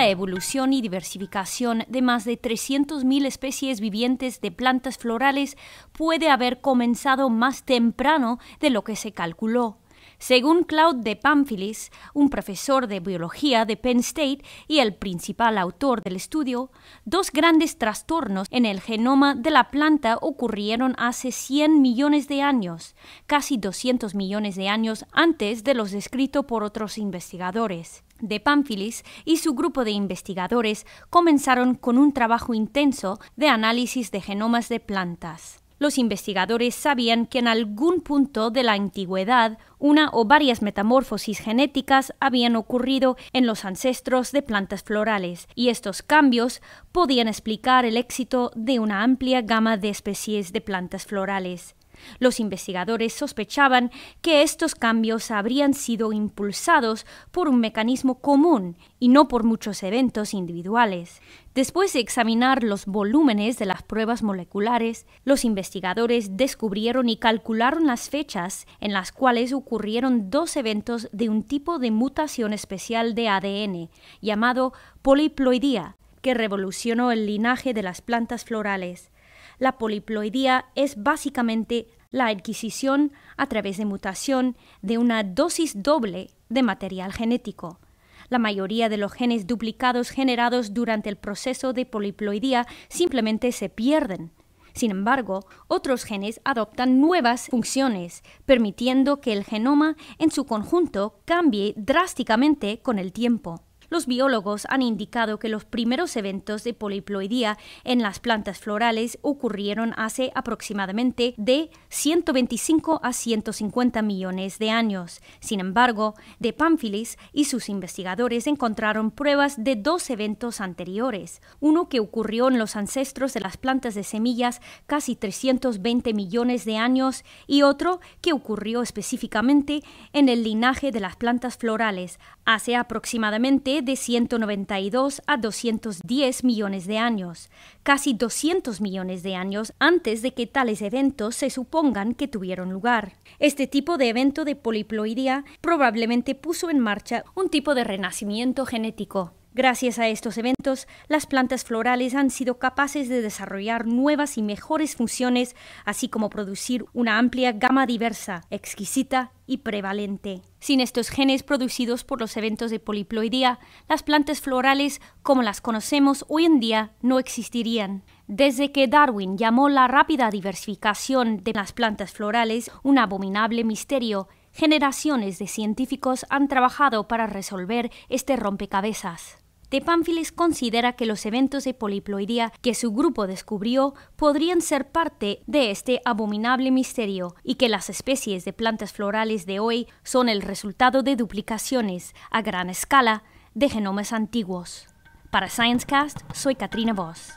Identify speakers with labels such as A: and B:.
A: la evolución y diversificación de más de 300.000 especies vivientes de plantas florales puede haber comenzado más temprano de lo que se calculó. Según Claude de Pamphilis, un profesor de biología de Penn State y el principal autor del estudio, dos grandes trastornos en el genoma de la planta ocurrieron hace 100 millones de años, casi 200 millones de años antes de los descritos por otros investigadores de Pamphilis y su grupo de investigadores comenzaron con un trabajo intenso de análisis de genomas de plantas. Los investigadores sabían que en algún punto de la antigüedad una o varias metamorfosis genéticas habían ocurrido en los ancestros de plantas florales, y estos cambios podían explicar el éxito de una amplia gama de especies de plantas florales. Los investigadores sospechaban que estos cambios habrían sido impulsados por un mecanismo común y no por muchos eventos individuales. Después de examinar los volúmenes de las pruebas moleculares, los investigadores descubrieron y calcularon las fechas en las cuales ocurrieron dos eventos de un tipo de mutación especial de ADN, llamado poliploidía, que revolucionó el linaje de las plantas florales. La poliploidía es básicamente la adquisición a través de mutación de una dosis doble de material genético. La mayoría de los genes duplicados generados durante el proceso de poliploidía simplemente se pierden. Sin embargo, otros genes adoptan nuevas funciones, permitiendo que el genoma en su conjunto cambie drásticamente con el tiempo. Los biólogos han indicado que los primeros eventos de poliploidía en las plantas florales ocurrieron hace aproximadamente de 125 a 150 millones de años. Sin embargo, De Pamphilis y sus investigadores encontraron pruebas de dos eventos anteriores, uno que ocurrió en los ancestros de las plantas de semillas casi 320 millones de años y otro que ocurrió específicamente en el linaje de las plantas florales hace aproximadamente de 192 a 210 millones de años, casi 200 millones de años antes de que tales eventos se supongan que tuvieron lugar. Este tipo de evento de poliploidía probablemente puso en marcha un tipo de renacimiento genético. Gracias a estos eventos, las plantas florales han sido capaces de desarrollar nuevas y mejores funciones, así como producir una amplia gama diversa, exquisita y prevalente. Sin estos genes producidos por los eventos de poliploidía, las plantas florales como las conocemos hoy en día no existirían. Desde que Darwin llamó la rápida diversificación de las plantas florales un abominable misterio, generaciones de científicos han trabajado para resolver este rompecabezas. Pamphilis considera que los eventos de poliploidía que su grupo descubrió podrían ser parte de este abominable misterio y que las especies de plantas florales de hoy son el resultado de duplicaciones a gran escala de genomas antiguos. Para Sciencecast, soy Katrina Voss.